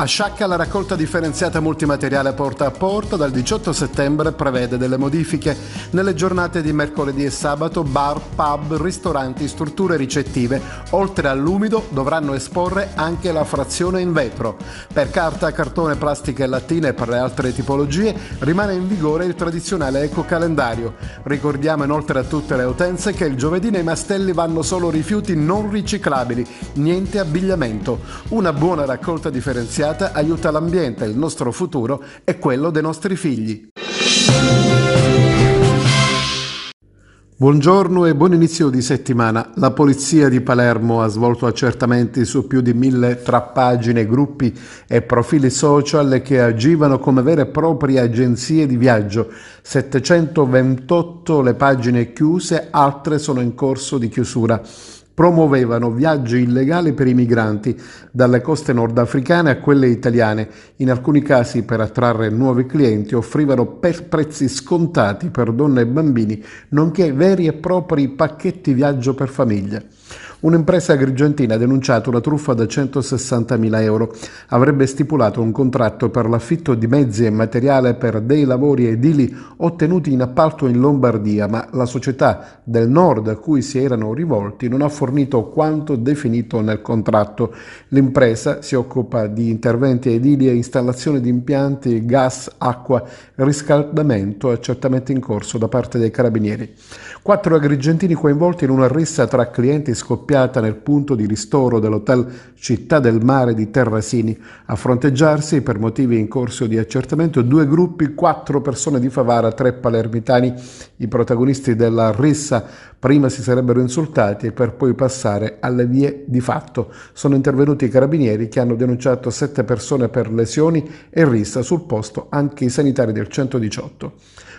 A Sciacca la raccolta differenziata multimateriale porta a porta dal 18 settembre prevede delle modifiche. Nelle giornate di mercoledì e sabato bar, pub, ristoranti, strutture ricettive, oltre all'umido, dovranno esporre anche la frazione in vetro. Per carta, cartone, plastica e lattine e per le altre tipologie rimane in vigore il tradizionale ecocalendario. Ricordiamo inoltre a tutte le utenze che il giovedì nei mastelli vanno solo rifiuti non riciclabili, niente abbigliamento. Una buona raccolta differenziata pubblicata aiuta l'ambiente, il nostro futuro e quello dei nostri figli. Buongiorno e buon inizio di settimana. La polizia di Palermo ha svolto accertamenti su più di mille tra pagine, gruppi e profili social che agivano come vere e proprie agenzie di viaggio. 728 le pagine chiuse, altre sono in corso di chiusura promuovevano viaggi illegali per i migranti dalle coste nordafricane a quelle italiane. In alcuni casi, per attrarre nuovi clienti, offrivano per prezzi scontati per donne e bambini, nonché veri e propri pacchetti viaggio per famiglia. Un'impresa agrigentina ha denunciato una truffa da 160.000 euro. Avrebbe stipulato un contratto per l'affitto di mezzi e materiale per dei lavori edili ottenuti in appalto in Lombardia, ma la società del nord a cui si erano rivolti non ha fornito fornito quanto definito nel contratto. L'impresa si occupa di interventi edili e installazione di impianti gas, acqua, riscaldamento e accertamenti in corso da parte dei carabinieri. Quattro agrigentini coinvolti in una rissa tra clienti scoppiata nel punto di ristoro dell'hotel Città del Mare di Terrasini. A fronteggiarsi, per motivi in corso di accertamento, due gruppi, quattro persone di Favara, tre palermitani. I protagonisti della rissa prima si sarebbero insultati e per poi passare alle vie di fatto. Sono intervenuti i carabinieri che hanno denunciato sette persone per lesioni e rissa sul posto anche i sanitari del 118.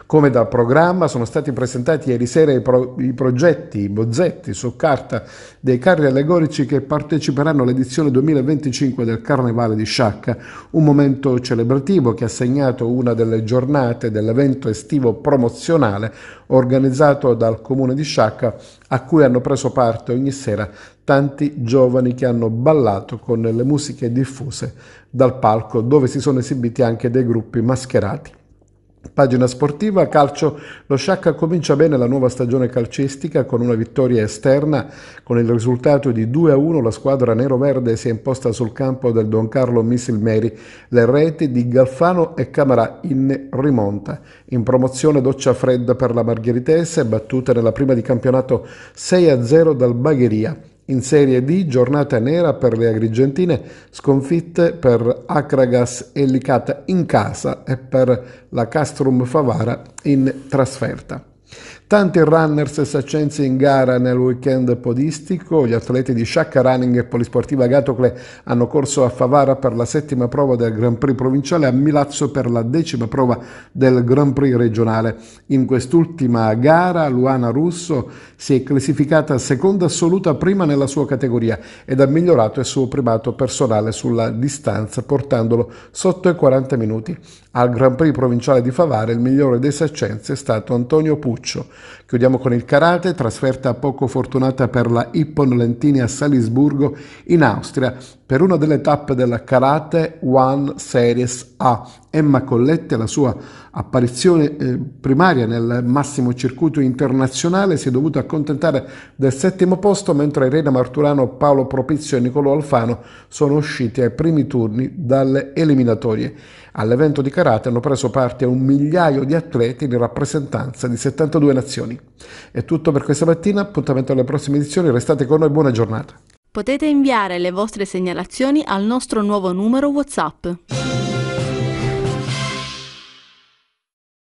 Come da programma sono stati presentati ieri sera i, pro i progetti, i bozzetti su carta dei carri allegorici che parteciperanno all'edizione 2025 del Carnevale di Sciacca, un momento celebrativo che ha segnato una delle giornate dell'evento estivo promozionale organizzato dal comune di Sciacca a cui hanno preso parte ogni sera tanti giovani che hanno ballato con le musiche diffuse dal palco dove si sono esibiti anche dei gruppi mascherati. Pagina sportiva, calcio, lo Sciacca comincia bene la nuova stagione calcistica con una vittoria esterna, con il risultato di 2-1 la squadra nero-verde si è imposta sul campo del Don Carlo Missilmeri, le reti di Galfano e Camarà in rimonta, in promozione doccia fredda per la Margheritese, battuta nella prima di campionato 6-0 dal Bagheria. In Serie D, giornata nera per le agrigentine, sconfitte per Acragas e Licata in casa e per la Castrum Favara in trasferta. Tanti runners saccensi in gara nel weekend podistico, gli atleti di Sciacca Running e Polisportiva Gatocle hanno corso a Favara per la settima prova del Grand Prix provinciale, a Milazzo per la decima prova del Grand Prix regionale. In quest'ultima gara Luana Russo si è classificata seconda assoluta prima nella sua categoria ed ha migliorato il suo primato personale sulla distanza portandolo sotto i 40 minuti. Al Grand Prix provinciale di Favara il migliore dei saccenzi è stato Antonio Puccio. Chiudiamo con il karate, trasferta poco fortunata per la Ippon Lentini a Salisburgo in Austria, per una delle tappe della Karate One Series A. Emma Colletti alla sua apparizione eh, primaria nel massimo circuito internazionale si è dovuta accontentare del settimo posto mentre Irene Marturano, Paolo Propizio e Nicolo Alfano sono usciti ai primi turni dalle eliminatorie. All'evento di karate hanno preso parte un migliaio di atleti in rappresentanza di 72 nazioni. È tutto per questa mattina, appuntamento alle prossime edizioni, restate con noi, buona giornata. Potete inviare le vostre segnalazioni al nostro nuovo numero WhatsApp.